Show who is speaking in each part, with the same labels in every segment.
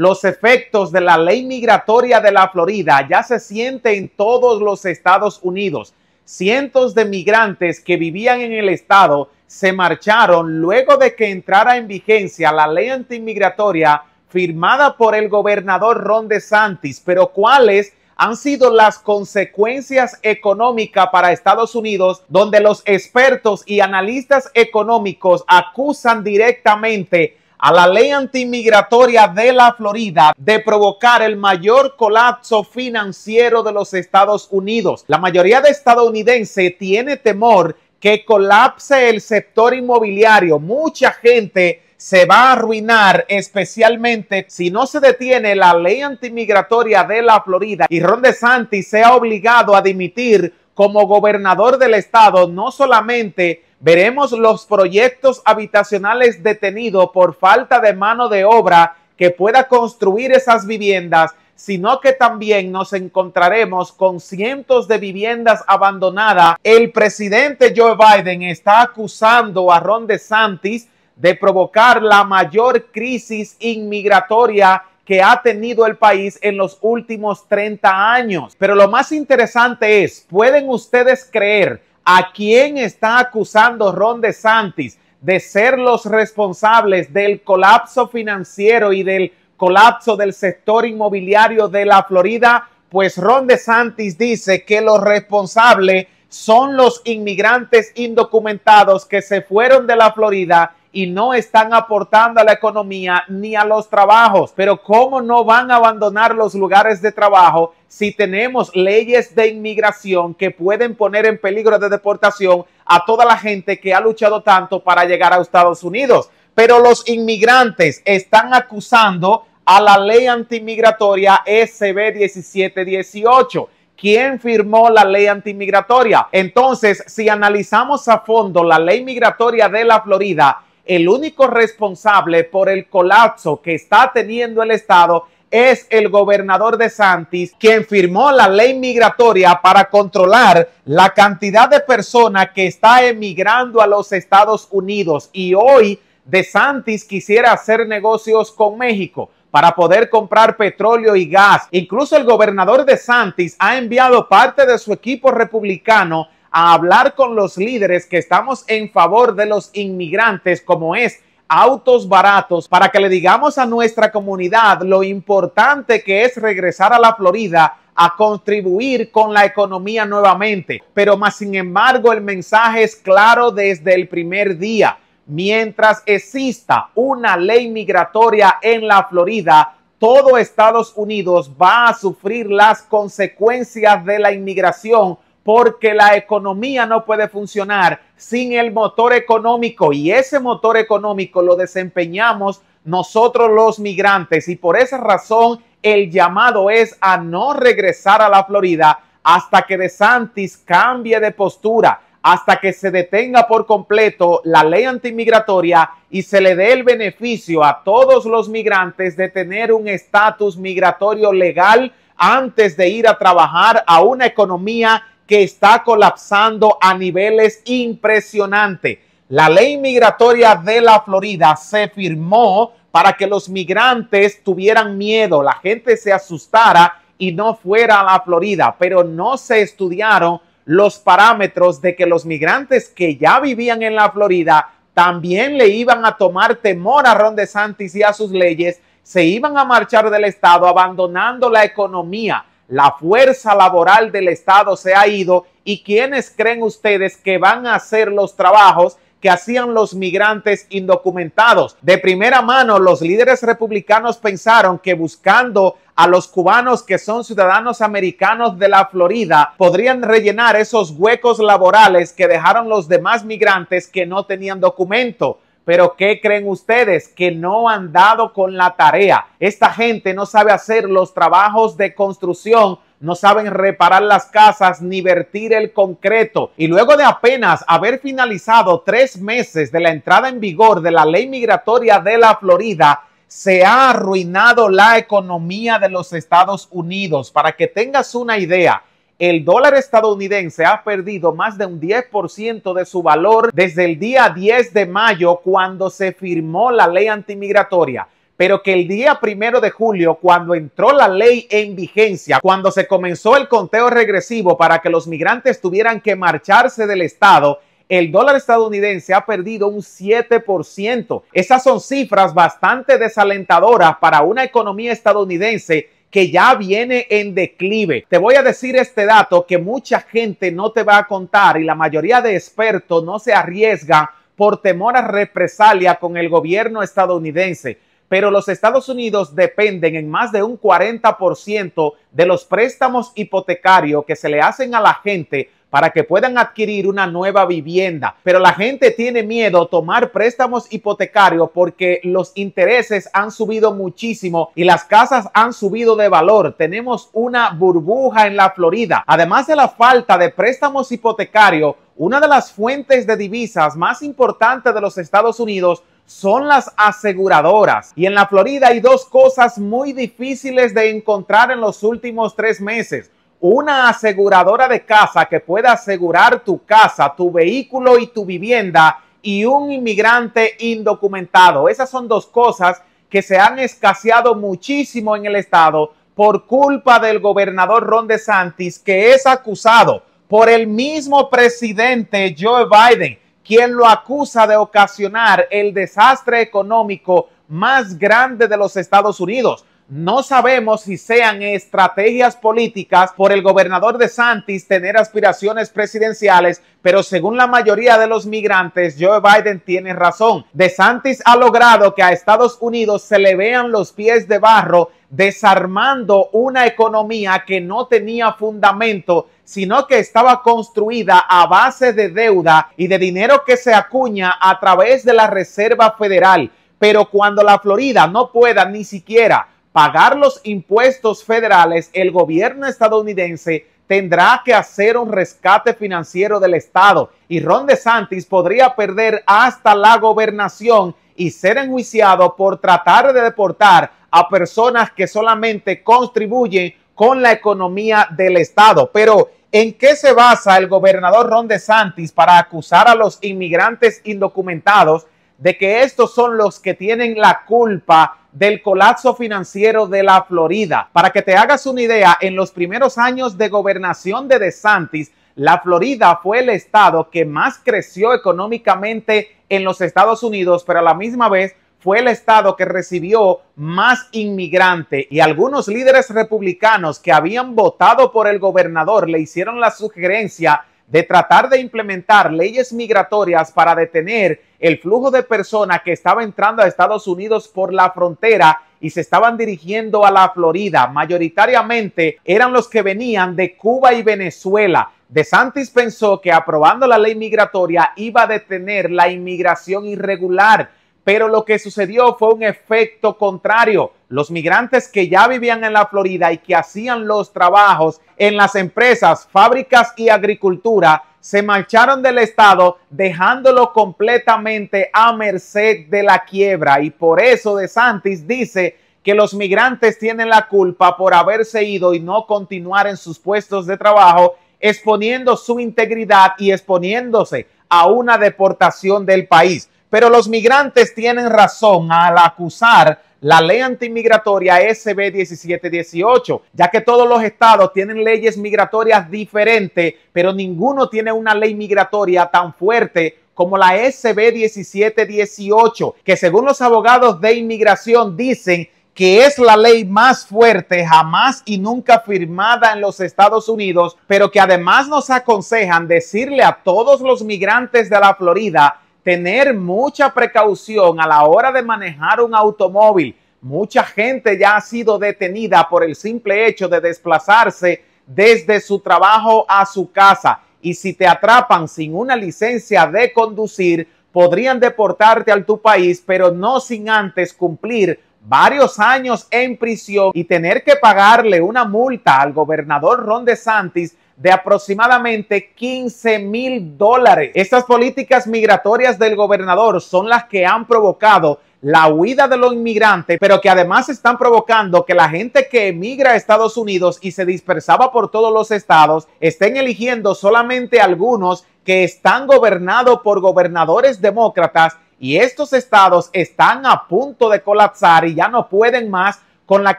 Speaker 1: Los efectos de la ley migratoria de la Florida ya se sienten en todos los Estados Unidos. Cientos de migrantes que vivían en el estado se marcharon luego de que entrara en vigencia la ley antimigratoria firmada por el gobernador Ron DeSantis, pero ¿cuáles han sido las consecuencias económicas para Estados Unidos, donde los expertos y analistas económicos acusan directamente a la ley antimigratoria de la Florida de provocar el mayor colapso financiero de los Estados Unidos. La mayoría de estadounidenses tiene temor que colapse el sector inmobiliario. Mucha gente se va a arruinar, especialmente si no se detiene la ley antimigratoria de la Florida y Ron DeSantis ha obligado a dimitir como gobernador del estado, no solamente veremos los proyectos habitacionales detenidos por falta de mano de obra que pueda construir esas viviendas, sino que también nos encontraremos con cientos de viviendas abandonadas. El presidente Joe Biden está acusando a Ron DeSantis de provocar la mayor crisis inmigratoria que ha tenido el país en los últimos 30 años. Pero lo más interesante es, ¿pueden ustedes creer a quién está acusando Ron DeSantis de ser los responsables del colapso financiero y del colapso del sector inmobiliario de la Florida? Pues Ron DeSantis dice que los responsables son los inmigrantes indocumentados que se fueron de la Florida y no están aportando a la economía ni a los trabajos. Pero ¿cómo no van a abandonar los lugares de trabajo si tenemos leyes de inmigración que pueden poner en peligro de deportación a toda la gente que ha luchado tanto para llegar a Estados Unidos? Pero los inmigrantes están acusando a la ley antimigratoria SB 1718 quién firmó la ley antimigratoria. Entonces, si analizamos a fondo la ley migratoria de la Florida, el único responsable por el colapso que está teniendo el Estado es el gobernador de Santis quien firmó la ley migratoria para controlar la cantidad de personas que está emigrando a los Estados Unidos y hoy de Santis quisiera hacer negocios con México para poder comprar petróleo y gas. Incluso el gobernador de Santis ha enviado parte de su equipo republicano a hablar con los líderes que estamos en favor de los inmigrantes, como es autos baratos, para que le digamos a nuestra comunidad lo importante que es regresar a la Florida a contribuir con la economía nuevamente. Pero más sin embargo, el mensaje es claro desde el primer día. Mientras exista una ley migratoria en la Florida, todo Estados Unidos va a sufrir las consecuencias de la inmigración porque la economía no puede funcionar sin el motor económico y ese motor económico lo desempeñamos nosotros los migrantes y por esa razón el llamado es a no regresar a la Florida hasta que DeSantis cambie de postura, hasta que se detenga por completo la ley antimigratoria y se le dé el beneficio a todos los migrantes de tener un estatus migratorio legal antes de ir a trabajar a una economía que está colapsando a niveles impresionantes. La ley migratoria de la Florida se firmó para que los migrantes tuvieran miedo, la gente se asustara y no fuera a la Florida, pero no se estudiaron los parámetros de que los migrantes que ya vivían en la Florida también le iban a tomar temor a Ron DeSantis y a sus leyes, se iban a marchar del Estado abandonando la economía la fuerza laboral del Estado se ha ido y quiénes creen ustedes que van a hacer los trabajos que hacían los migrantes indocumentados. De primera mano, los líderes republicanos pensaron que buscando a los cubanos que son ciudadanos americanos de la Florida podrían rellenar esos huecos laborales que dejaron los demás migrantes que no tenían documento. Pero ¿qué creen ustedes? Que no han dado con la tarea. Esta gente no sabe hacer los trabajos de construcción no saben reparar las casas ni vertir el concreto. Y luego de apenas haber finalizado tres meses de la entrada en vigor de la ley migratoria de la Florida, se ha arruinado la economía de los Estados Unidos. Para que tengas una idea, el dólar estadounidense ha perdido más de un 10% de su valor desde el día 10 de mayo cuando se firmó la ley antimigratoria pero que el día primero de julio, cuando entró la ley en vigencia, cuando se comenzó el conteo regresivo para que los migrantes tuvieran que marcharse del Estado, el dólar estadounidense ha perdido un 7%. Esas son cifras bastante desalentadoras para una economía estadounidense que ya viene en declive. Te voy a decir este dato que mucha gente no te va a contar y la mayoría de expertos no se arriesga por temor a represalia con el gobierno estadounidense. Pero los Estados Unidos dependen en más de un 40% de los préstamos hipotecarios que se le hacen a la gente para que puedan adquirir una nueva vivienda. Pero la gente tiene miedo a tomar préstamos hipotecarios porque los intereses han subido muchísimo y las casas han subido de valor. Tenemos una burbuja en la Florida. Además de la falta de préstamos hipotecarios, una de las fuentes de divisas más importantes de los Estados Unidos son las aseguradoras. Y en la Florida hay dos cosas muy difíciles de encontrar en los últimos tres meses una aseguradora de casa que pueda asegurar tu casa, tu vehículo y tu vivienda y un inmigrante indocumentado. Esas son dos cosas que se han escaseado muchísimo en el estado por culpa del gobernador Ron DeSantis, que es acusado por el mismo presidente Joe Biden, quien lo acusa de ocasionar el desastre económico más grande de los Estados Unidos. No sabemos si sean estrategias políticas por el gobernador de Santis tener aspiraciones presidenciales, pero según la mayoría de los migrantes, Joe Biden tiene razón. De Santis ha logrado que a Estados Unidos se le vean los pies de barro desarmando una economía que no tenía fundamento, sino que estaba construida a base de deuda y de dinero que se acuña a través de la Reserva Federal. Pero cuando la Florida no pueda ni siquiera pagar los impuestos federales, el gobierno estadounidense tendrá que hacer un rescate financiero del Estado y Ron DeSantis podría perder hasta la gobernación y ser enjuiciado por tratar de deportar a personas que solamente contribuyen con la economía del Estado. Pero, ¿en qué se basa el gobernador Ron DeSantis para acusar a los inmigrantes indocumentados de que estos son los que tienen la culpa del colapso financiero de la Florida. Para que te hagas una idea, en los primeros años de gobernación de DeSantis, la Florida fue el estado que más creció económicamente en los Estados Unidos, pero a la misma vez fue el estado que recibió más inmigrante y algunos líderes republicanos que habían votado por el gobernador le hicieron la sugerencia de tratar de implementar leyes migratorias para detener el flujo de personas que estaba entrando a Estados Unidos por la frontera y se estaban dirigiendo a la Florida. Mayoritariamente eran los que venían de Cuba y Venezuela. De Santis pensó que aprobando la ley migratoria iba a detener la inmigración irregular pero lo que sucedió fue un efecto contrario. Los migrantes que ya vivían en la Florida y que hacían los trabajos en las empresas, fábricas y agricultura se marcharon del estado dejándolo completamente a merced de la quiebra y por eso De Santis dice que los migrantes tienen la culpa por haberse ido y no continuar en sus puestos de trabajo, exponiendo su integridad y exponiéndose a una deportación del país. Pero los migrantes tienen razón al acusar la ley antimigratoria SB 1718, ya que todos los estados tienen leyes migratorias diferentes, pero ninguno tiene una ley migratoria tan fuerte como la SB 1718, que según los abogados de inmigración dicen que es la ley más fuerte jamás y nunca firmada en los Estados Unidos, pero que además nos aconsejan decirle a todos los migrantes de la Florida tener mucha precaución a la hora de manejar un automóvil. Mucha gente ya ha sido detenida por el simple hecho de desplazarse desde su trabajo a su casa. Y si te atrapan sin una licencia de conducir, podrían deportarte al tu país, pero no sin antes cumplir varios años en prisión y tener que pagarle una multa al gobernador Ron DeSantis de aproximadamente 15 mil dólares. Estas políticas migratorias del gobernador son las que han provocado la huida de los inmigrantes, pero que además están provocando que la gente que emigra a Estados Unidos y se dispersaba por todos los estados estén eligiendo solamente algunos que están gobernados por gobernadores demócratas y estos estados están a punto de colapsar y ya no pueden más con la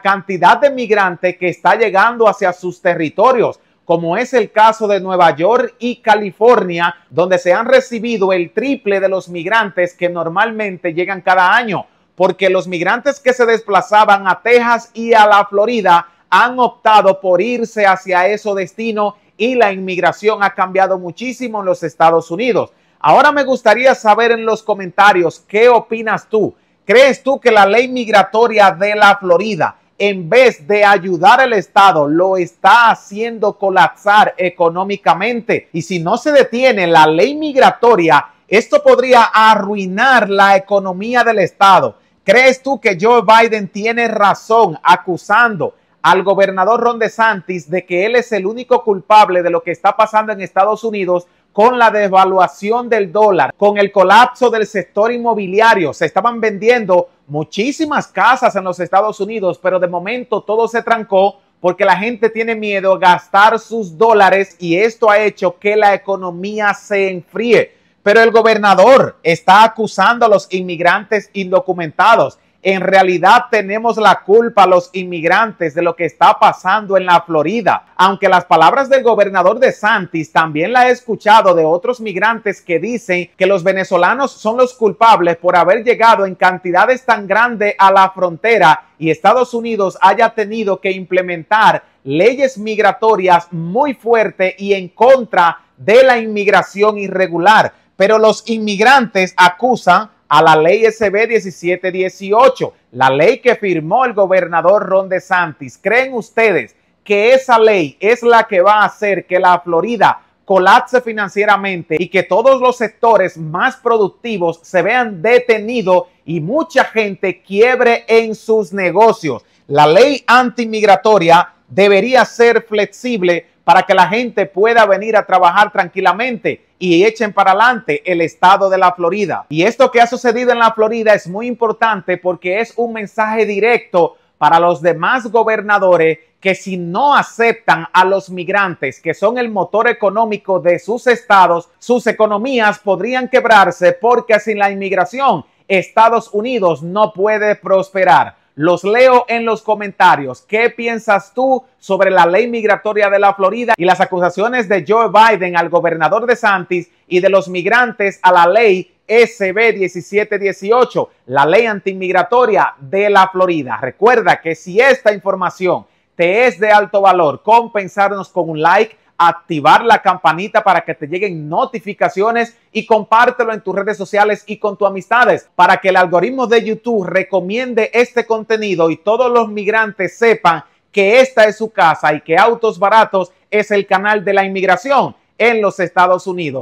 Speaker 1: cantidad de migrantes que está llegando hacia sus territorios como es el caso de Nueva York y California, donde se han recibido el triple de los migrantes que normalmente llegan cada año, porque los migrantes que se desplazaban a Texas y a la Florida han optado por irse hacia ese destino y la inmigración ha cambiado muchísimo en los Estados Unidos. Ahora me gustaría saber en los comentarios qué opinas tú. ¿Crees tú que la ley migratoria de la Florida en vez de ayudar al Estado, lo está haciendo colapsar económicamente. Y si no se detiene la ley migratoria, esto podría arruinar la economía del Estado. ¿Crees tú que Joe Biden tiene razón acusando al gobernador Ron DeSantis de que él es el único culpable de lo que está pasando en Estados Unidos con la devaluación del dólar, con el colapso del sector inmobiliario? Se estaban vendiendo muchísimas casas en los Estados Unidos, pero de momento todo se trancó porque la gente tiene miedo a gastar sus dólares y esto ha hecho que la economía se enfríe. Pero el gobernador está acusando a los inmigrantes indocumentados en realidad tenemos la culpa los inmigrantes de lo que está pasando en la Florida. Aunque las palabras del gobernador de Santis también la he escuchado de otros migrantes que dicen que los venezolanos son los culpables por haber llegado en cantidades tan grandes a la frontera y Estados Unidos haya tenido que implementar leyes migratorias muy fuertes y en contra de la inmigración irregular. Pero los inmigrantes acusan a la ley SB 1718, la ley que firmó el gobernador Ron DeSantis. ¿Creen ustedes que esa ley es la que va a hacer que la Florida colapse financieramente y que todos los sectores más productivos se vean detenidos y mucha gente quiebre en sus negocios? La ley antimigratoria debería ser flexible para que la gente pueda venir a trabajar tranquilamente y echen para adelante el estado de la Florida. Y esto que ha sucedido en la Florida es muy importante porque es un mensaje directo para los demás gobernadores que si no aceptan a los migrantes, que son el motor económico de sus estados, sus economías podrían quebrarse porque sin la inmigración Estados Unidos no puede prosperar. Los leo en los comentarios. ¿Qué piensas tú sobre la ley migratoria de la Florida y las acusaciones de Joe Biden al gobernador de Santis y de los migrantes a la ley SB 1718, la ley antimigratoria de la Florida? Recuerda que si esta información te es de alto valor, compensarnos con un like activar la campanita para que te lleguen notificaciones y compártelo en tus redes sociales y con tus amistades para que el algoritmo de YouTube recomiende este contenido y todos los migrantes sepan que esta es su casa y que Autos Baratos es el canal de la inmigración en los Estados Unidos.